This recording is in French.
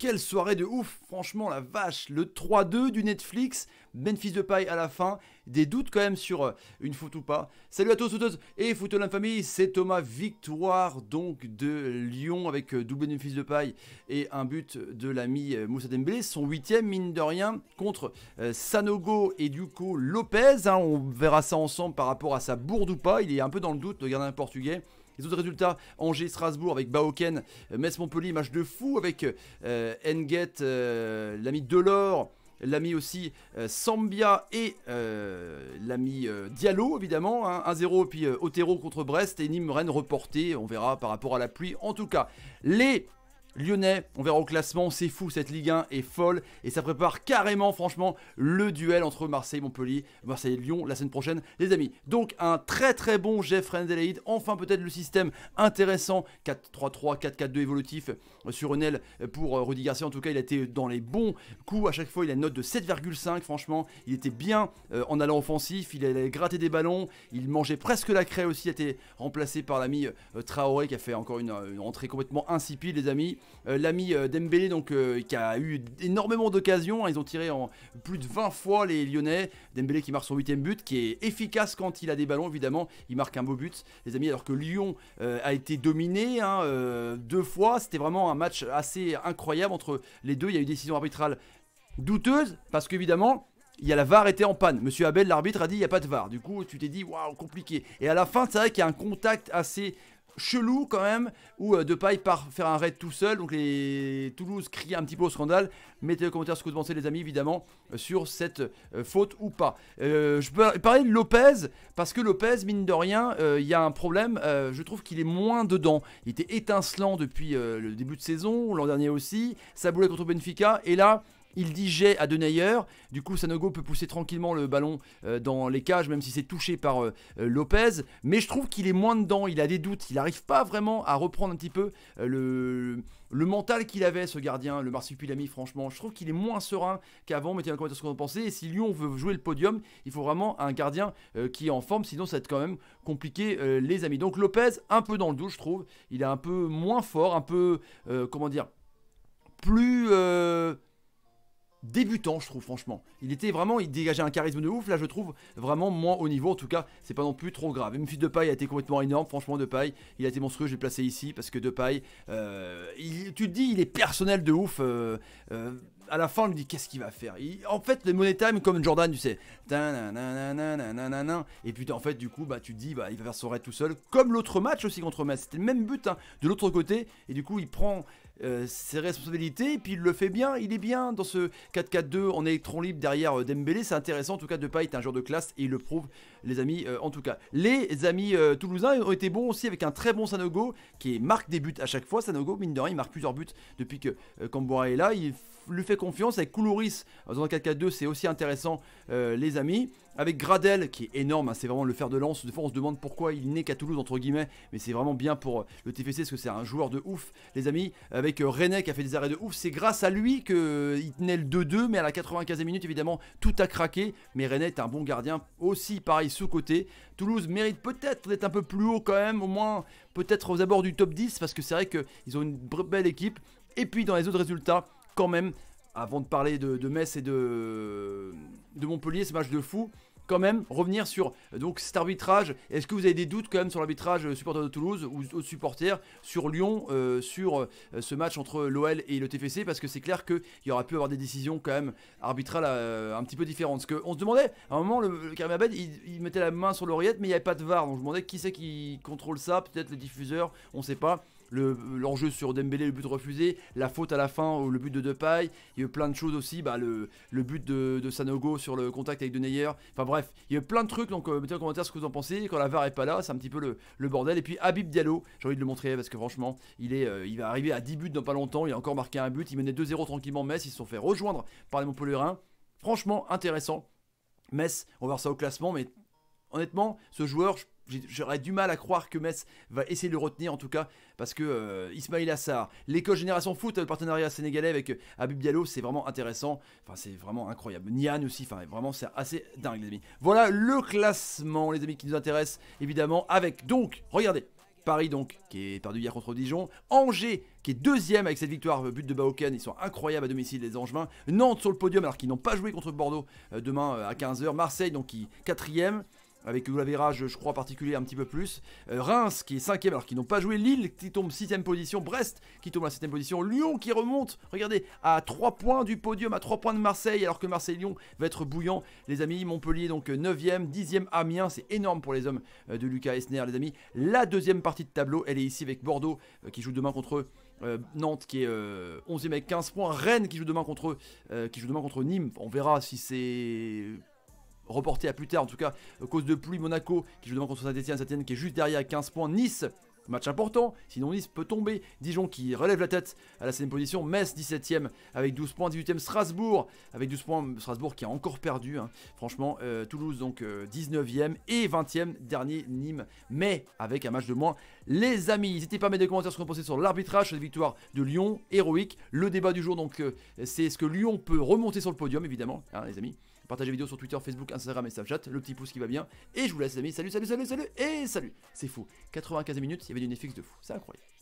Quelle soirée de ouf, franchement la vache, le 3-2 du Netflix, Memphis de paille à la fin, des doutes quand même sur euh, une faute ou pas. Salut à tous, toutes et la famille, c'est Thomas, victoire donc de Lyon avec euh, double Memphis de paille et un but de l'ami euh, Moussa Dembélé, son huitième mine de rien contre Sanogo et du Lopez, hein. on verra ça ensemble par rapport à sa bourde ou pas, il est un peu dans le doute le gardien portugais. Les autres résultats, Angers-Strasbourg avec Baoken, euh, Metz-Montpellier, match de fou avec euh, euh l'ami Delors, l'ami aussi euh, Sambia et l'ami Diallo évidemment, 1-0 hein, puis Otero contre Brest et Nîmes-Rennes reporté, on verra par rapport à la pluie. En tout cas, les lyonnais. On verra au classement, c'est fou, cette Ligue 1 est folle et ça prépare carrément, franchement, le duel entre Marseille, Montpellier, Marseille Lyon la semaine prochaine, les amis. Donc un très très bon Jeff Rendelaïd. Enfin peut-être le système intéressant 4-3-3, 4-4-2 évolutif sur une pour euh, Rudy Garcia. En tout cas, il a été dans les bons coups à chaque fois. Il a une note de 7,5. Franchement, il était bien euh, en allant offensif. Il allait gratter des ballons. Il mangeait presque la craie aussi. Il a été remplacé par l'ami euh, Traoré qui a fait encore une, une rentrée complètement insipide, les amis. Euh, l'ami euh, Dembélé donc euh, qui a eu énormément d'occasions, hein. ils ont tiré en plus de 20 fois les Lyonnais, Dembélé qui marque son 8 but, qui est efficace quand il a des ballons évidemment, il marque un beau but les amis alors que Lyon a été dominé hein, deux fois, c'était vraiment un match assez incroyable entre les deux, il y a eu une décision douteuse douteuse parce qu'évidemment il y a la VAR était en panne. Monsieur Abel, l'arbitre, a dit il n'y a pas de VAR. Du coup, tu t'es dit waouh, compliqué. Et à la fin, c'est vrai qu'il y a un contact assez chelou quand même, où euh, de paille part faire un raid tout seul. Donc les Toulouse crient un petit peu au scandale. Mettez le commentaire ce que vous pensez, les amis, évidemment, euh, sur cette euh, faute ou pas. je peux parler de Lopez, parce que Lopez, mine de rien, il y a un problème. je trouve qu'il est moins dedans. Il était étincelant depuis le début de saison, l'an dernier aussi. Ça boulait contre Benfica. Et là, il dit jet à Denayer. Du coup, Sanogo peut pousser tranquillement le ballon euh, dans les cages, même si c'est touché par euh, euh, Lopez. Mais je trouve qu'il est moins dedans. Il a des doutes. Il n'arrive pas vraiment à reprendre un petit peu le, le, mental qu'il avait, ce gardien, le Marsupilami, franchement. Je trouve qu'il est moins serein qu'avant. Mettez un commentaire ce vous en pensait. Et si Lyon veut jouer le podium, il faut vraiment un gardien qui est en forme. Sinon, ça va être quand même compliqué, les amis. Donc, Lopez, un peu dans le dos je trouve. Il est un peu moins fort, un peu. comment dire plus débutant, je trouve, franchement. Il était vraiment, il dégageait un charisme de ouf. Là, je trouve vraiment moins haut niveau. En tout cas, c'est pas non plus trop grave. Même si paille a été complètement énorme, franchement, de paille. il a été monstrueux. Je l'ai placé ici parce que de paille. Euh, tu te dis, il est personnel de ouf. euh, euh à la fin, on lui dit qu'est-ce qu'il va faire. en fait, le Money Time, comme Jordan, tu sais. Et puis, en fait, du coup, bah, tu te dis, bah, il va faire son raid tout seul. Comme l'autre match aussi contre Metz. C'était le même but hein, de l'autre côté. Et du coup, il prend euh, ses responsabilités. Et puis, il le fait bien. Il est bien dans ce 4-4-2 en électron libre derrière euh, Dembélé. C'est intéressant. En tout cas, de pas être un joueur de classe. Et il le prouve, les amis. Euh, en tout cas, les amis toulousains ont été bons aussi avec un très bon Sanogo qui marque des buts à chaque fois. Sanogo, mine de rien, il marque plusieurs buts depuis que cambora est là. Il lui fait confiance. Avec Koulouris, dans un 4-4-2, c'est aussi intéressant, euh, les amis. Avec Gradel, qui est énorme, hein, c'est vraiment le fer de lance. Des fois, on se demande pourquoi il n'est qu'à Toulouse, entre guillemets, mais c'est vraiment bien pour euh, le TFC, parce que c'est un joueur de ouf, les amis. Avec euh, René, qui a fait des arrêts de ouf, c'est grâce à lui qu'il tenait le 2-2, mais à la 95e minute, évidemment, tout a craqué. Mais René est un bon gardien, aussi pareil, sous-côté. Toulouse mérite peut-être d'être un peu plus haut quand même, au moins peut-être aux abords du top 10, parce que c'est vrai qu'ils ont une belle équipe. Et puis dans les autres résultats, quand même, avant de parler de, Metz et de, de Montpellier, ce match de fou, quand même revenir sur donc cet arbitrage. Est-ce que vous avez des doutes quand même sur l'arbitrage euh, supporter de Toulouse ou aux supporters sur Lyon, euh, sur euh, ce match entre l'OL et le TFC Parce que c'est clair qu'il y aura pu avoir des décisions quand même arbitrales un petit peu différentes. que on se demandait, à un moment, le, Karim Abed, il, mettait la main sur l'oreillette, mais il n'y avait pas de VAR. Donc je me demandais qui c'est qui contrôle ça, peut-être les diffuseurs. on ne sait pas l'enjeu sur Dembélé, le but refusé, la faute à la fin, ou le but de Depay, il y a plein de choses aussi, bah, le, le but de, Sanogo sur le contact avec Deneyer, enfin bref, il y a plein de trucs, donc euh, mettez en commentaire ce que vous en pensez, quand la VAR est pas là, c'est un petit peu le, bordel, et puis Habib Diallo, j'ai envie de le montrer, parce que franchement, il, est, euh, il va arriver à 10 buts dans pas longtemps, il a encore marqué un but, il menait 2-0 tranquillement Metz, ils se sont fait rejoindre par les Montpellierins, franchement intéressant, Metz, on va voir ça au classement, mais honnêtement, ce joueur, j'aurais du mal à croire que Metz va essayer de le retenir en tout cas parce que euh, Ismail Assar, l'école Génération Foot, le partenariat sénégalais avec euh, Abu Diallo, c'est vraiment intéressant, enfin c'est vraiment incroyable. Nian aussi, enfin vraiment c'est assez dingue les amis. Voilà le classement les amis qui nous intéresse évidemment avec donc regardez Paris donc qui est perdu hier contre Dijon, Angers qui est deuxième avec cette victoire, euh, but de Baoken, ils sont incroyables à domicile les Angevins, Nantes sur le podium alors qu'ils n'ont pas joué contre Bordeaux demain à 15h, Marseille donc qui quatrième, avec la je crois, particulier un petit peu plus. Euh, Reims qui est cinquième alors qu'ils n'ont pas joué. Lille qui tombe sixième position. Brest qui tombe à 7 position. Lyon qui remonte, regardez, à trois points du podium, à trois points de Marseille, alors que Marseille-Lyon va être bouillant. Les amis, Montpellier donc 9 dixième 10 Amiens, c'est énorme pour les hommes euh, de Lucas Esner, les amis. La deuxième partie de tableau, elle est ici avec Bordeaux euh, qui joue demain contre eux. Nantes qui est onzième 11 ème avec 15 points, Rennes qui joue demain contre qui joue demain contre Nîmes. On verra si c'est reporté à plus tard en tout cas à cause de pluie Monaco qui joue devant contre Saint-Etienne, Saint-Etienne qui est juste derrière à 15 points, Nice Match important, sinon Nice peut tomber. Dijon qui relève la tête à la 7 position. Metz 17 e avec 12 points. 18 e Strasbourg avec 12 points. Strasbourg qui a encore perdu. Hein. Franchement, euh, Toulouse donc 19 euh, e et 20 e dernier Nîmes. Mais avec un match de moins. Les amis, n'hésitez pas à mettre des commentaires sur ce qu'on sur l'arbitrage, cette victoire de Lyon, héroïque. Le débat du jour donc euh, c'est ce que Lyon peut remonter sur le podium évidemment, hein, les amis. Partagez la vidéo sur Twitter, Facebook, Instagram et Snapchat, le petit pouce qui va bien. Et je vous laisse les amis, salut, salut, salut, salut, et salut C'est fou, 95 minutes, il y avait du Netflix de fou, c'est incroyable.